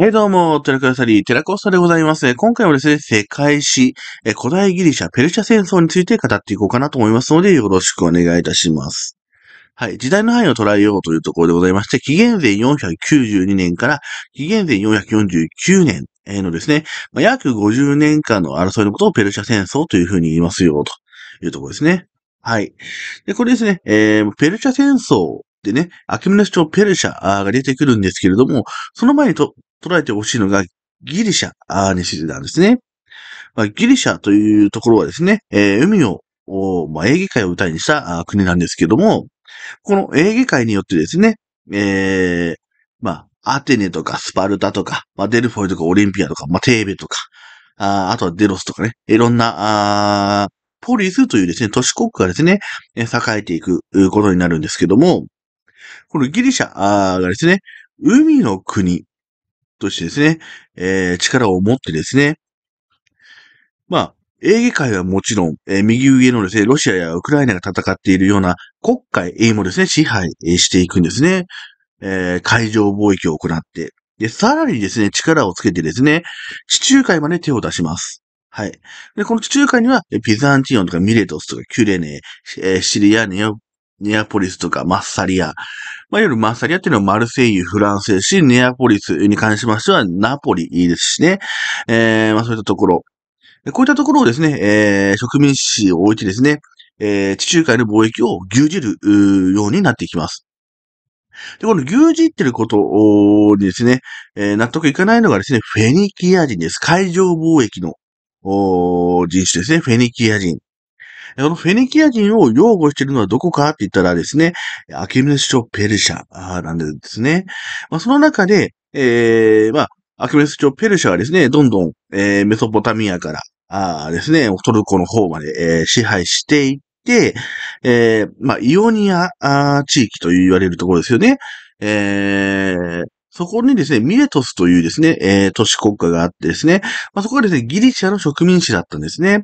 はいどうも、テラクラサリー、テラコスタでございます。今回はですね、世界史、古代ギリシャ、ペルシャ戦争について語っていこうかなと思いますので、よろしくお願いいたします。はい。時代の範囲を捉えようというところでございまして、紀元前492年から紀元前449年のですね、約50年間の争いのことをペルシャ戦争というふうに言いますよ、というところですね。はい。で、これですね、えー、ペルシャ戦争でね、アキムネス朝ペルシャが出てくるんですけれども、その前にと捉えてほしいのが、ギリシャにしてなんですね。まあ、ギリシャというところはですね、えー、海を、まあ、エーゲ海を歌いにした国なんですけども、このエーゲ海によってですね、えー、まあ、アテネとかスパルタとか、まあ、デルフォイとかオリンピアとか、まあ、テーベとか、ああとはデロスとかね、いろんな、あポリスというですね、都市国家がですね、栄えていくことになるんですけども、このギリシャがですね、海の国としてですね、えー、力を持ってですね、まあ、エーゲ海はもちろん、えー、右上のですね、ロシアやウクライナが戦っているような国会、英もですね、支配していくんですね。えー、海上貿易を行って。で、さらにですね、力をつけてですね、地中海まで手を出します。はい。で、この地中海には、ピザンティオンとかミレトスとかキュレネ、えー、シリア、ネアポリスとかマッサリア、まあ、いわゆるマッサリアっていうのはマルセイユ、フランスですし、ネアポリスに関しましてはナポリですしね。えー、まあそういったところ。こういったところをですね、えー、植民地を置いてですね、えー、地中海の貿易を牛耳るようになっていきます。で、この牛耳ってることにですね、えー、納得いかないのがですね、フェニキア人です。海上貿易の人種ですね、フェニキア人。このフェニキア人を擁護しているのはどこかって言ったらですね、アキメネス朝ペルシャなんですね。まあ、その中で、えー、まあ、アキメネス朝ペルシャはですね、どんどん、えー、メソポタミアから、あですね、トルコの方まで、えー、支配していって、えー、まあ、イオニア地域と言われるところですよね。えー、そこにですね、ミレトスというですね、えー、都市国家があってですね、まあ、そこはですね、ギリシャの植民地だったんですね。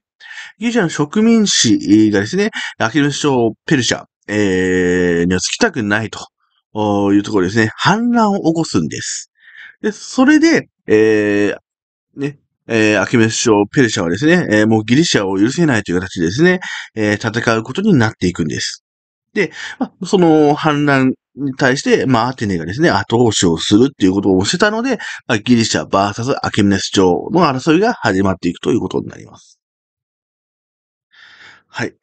ギリシャの植民地がですね、アキルス朝ペルシャ、えー、にはつきたくないというところですね、反乱を起こすんです。で、それで、えー、ね、えー、アキメス朝ペルシャはですね、えー、もうギリシャを許せないという形でですね、えー、戦うことになっていくんです。で、まあ、その反乱に対して、まあ、アテネがですね、後押しをするっていうことをしてたので、まあ、ギリシャ VS アケミネス朝の争いが始まっていくということになります。はい。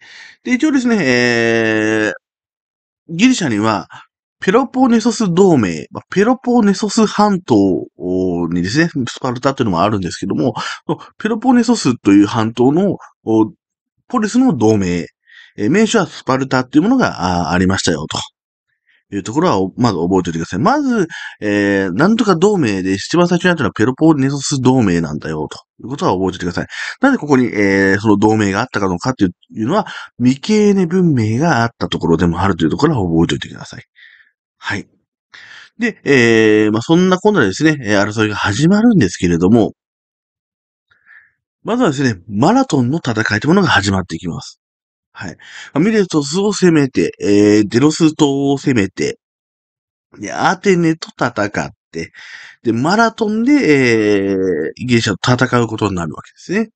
で、一応ですね、えー、ギリシャには、ペロポネソス同盟、ペロポネソス半島にですね、スパルタというのもあるんですけども、ペロポネソスという半島のポリスの同盟、名称はスパルタというものがありましたよと。いうところは、まず覚えておいてください。まず、えー、なんとか同盟で一番最初にあったのはペロポーネソス同盟なんだよ、ということは覚えておいてください。なぜここに、えー、その同盟があったかのかっていうのは、未経ネ文明があったところでもあるというところは覚えておいてください。はい。で、えー、まあ、そんなこんなでですね、争いが始まるんですけれども、まずはですね、マラトンの戦いというものが始まっていきます。はい。ミレトスを攻めて、えー、デロス島を攻めて、で、アテネと戦って、で、マラトンで、えー、ギリシャと戦うことになるわけですね。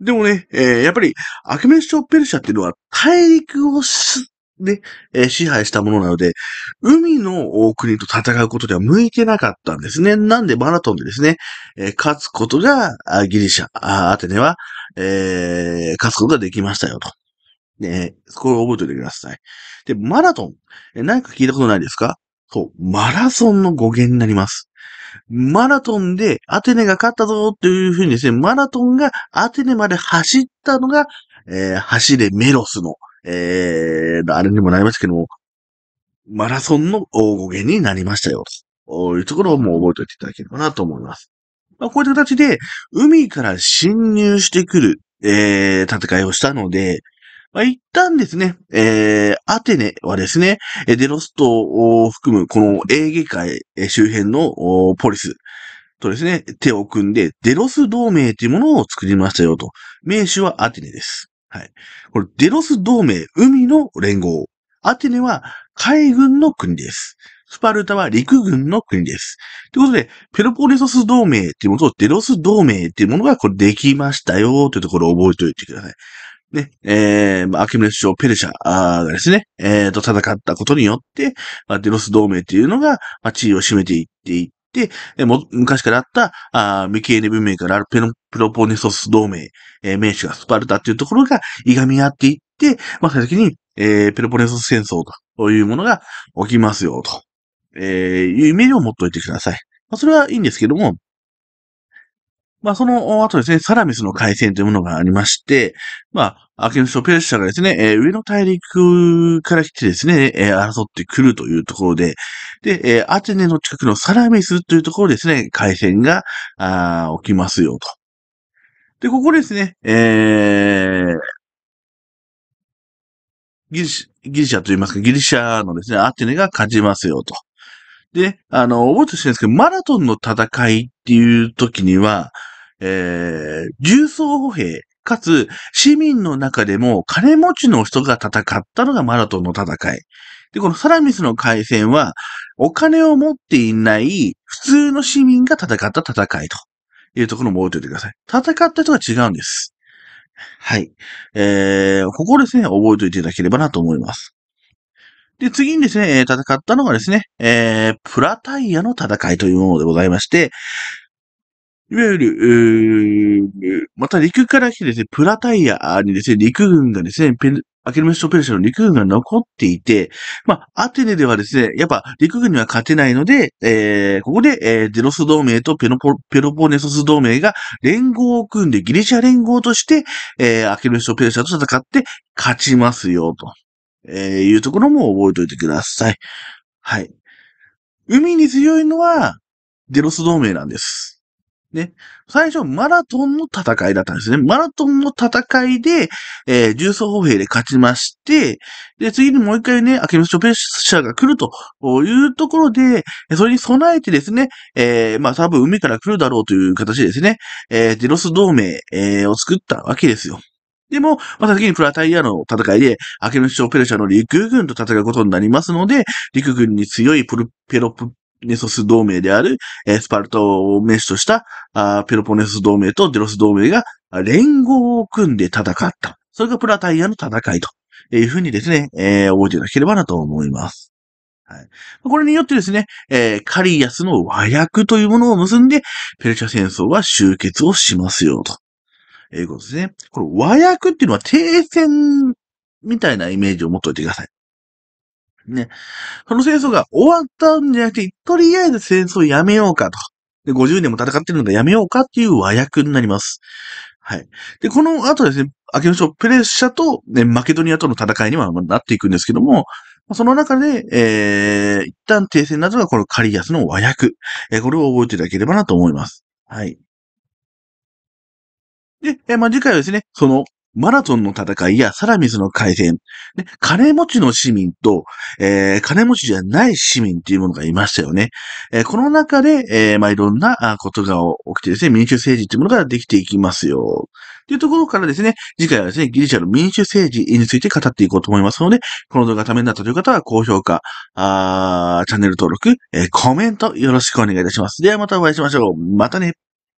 でもね、えー、やっぱり、アクメンショペルシャっていうのは大陸をすで、えー、支配したものなので、海の国と戦うことでは向いてなかったんですね。なんでマラトンでですね、えー、勝つことが、ギリシャ、アテネは、えー、勝つことができましたよと。ね、これを覚えておいてください。で、マラトン。え何か聞いたことないですかそう、マラソンの語源になります。マラトンでアテネが勝ったぞっていうふうにですね、マラトンがアテネまで走ったのが、えー、走れメロスの、えー、あれにもなりましたけども、マラソンの語源になりましたよ。というところをもう覚えておいていただければなと思います。まあ、こういった形で、海から侵入してくる、えー、戦いをしたので、まあ、一旦ですね、えー、アテネはですね、デロストを含むこのエーゲ海周辺のポリスとですね、手を組んでデロス同盟というものを作りましたよと。名手はアテネです。はい。これ、デロス同盟、海の連合。アテネは海軍の国です。スパルタは陸軍の国です。ということで、ペロポネソス同盟っていうものとデロス同盟っていうものがこれできましたよというところを覚えておいてください。ね、えー、まあ、アキメネス朝ペルシャがですね、えー、と戦ったことによって、まあ、デロス同盟っていうのが、まあ、地位を占めていっていっで、えも昔からあった、あミケーネ文明からペロプロポネソス同盟、えー、名手がスパルタっていうところがいがみ合っていって、まあ、最終的に、えー、ペロポネソス戦争というものが起きますよ、と、えー、いうイメージを持っておいてください。まあ、それはいいんですけども、まあ、その後ですね、サラミスの海戦というものがありまして、まあ、アーケムスとペルシャがですね、えー、上の大陸から来てですね、えー、争ってくるというところで、で、えー、アテネの近くのサラメスというところですね、海戦が、あ起きますよと。で、ここですね、えー、ギリシャ、ギリシャと言いますか、ギリシャのですね、アテネが勝ちますよと。で、あの、覚えてほしいんですけど、マラトンの戦いっていう時には、えー、重装歩兵かつ、市民の中でも金持ちの人が戦ったのがマラトンの戦い。で、このサラミスの海戦は、お金を持っていない普通の市民が戦った戦いというところも覚えておいてください。戦った人が違うんです。はい。えー、ここですね、覚えておいていただければなと思います。で、次にですね、戦ったのがですね、えー、プラタイヤの戦いというものでございまして、いわゆる、また陸から来てですね、プラタイヤにですね、陸軍がですね、アキルメストペルシャの陸軍が残っていて、まあ、アテネではですね、やっぱ陸軍には勝てないので、えー、ここで、えー、デロス同盟とペロポ、ペロポネソス同盟が連合を組んで、ギリシャ連合として、えー、アキルメストペルシャと戦って勝ちますよ、と、えー、いうところも覚えておいてください。はい。海に強いのは、デロス同盟なんです。ね。最初、マラトンの戦いだったんですね。マラトンの戦いで、えー、重装歩兵で勝ちまして、で、次にもう一回ね、アケミスョペッシャーが来るというところで、それに備えてですね、えー、まあ多分海から来るだろうという形ですね、えー、デロス同盟、えー、を作ったわけですよ。でも、また次にプラタイヤの戦いで、アケムスオペルシャの陸軍と戦うことになりますので、陸軍に強いプルペロプネソス同盟である、えー、スパルタをメッシュとしたあペロポネソス同盟とデロス同盟が連合を組んで戦った。それがプラタイヤの戦いというふうにですね、えー、覚えていただければなと思います。はい。これによってですね、えー、カリアスの和訳というものを結んで、ペルシャ戦争は終結をしますよ、と。いうことですね。これ和訳っていうのは停戦みたいなイメージを持っといてください。ね。その戦争が終わったんじゃなくて、とりあえず戦争やめようかと。で、50年も戦ってるのでやめようかっていう和訳になります。はい。で、この後ですね、明けまょう、プレッシャーと、ね、マケドニアとの戦いにはなっていくんですけども、その中で、えー、一旦停戦などがこのカリアスの和訳、えー、これを覚えていただければなと思います。はい。で、えー、まあ、次回はですね、その、マラソンの戦いやサラミスの改戦、ね、金持ちの市民と、えー、金持ちじゃない市民っていうものがいましたよね。えー、この中で、えー、まあ、いろんなことが起きてですね、民主政治っていうものができていきますよ。というところからですね、次回はですね、ギリシャの民主政治について語っていこうと思いますので、この動画ためになったという方は高評価、あチャンネル登録、えー、コメントよろしくお願いいたします。ではまたお会いしましょう。またね。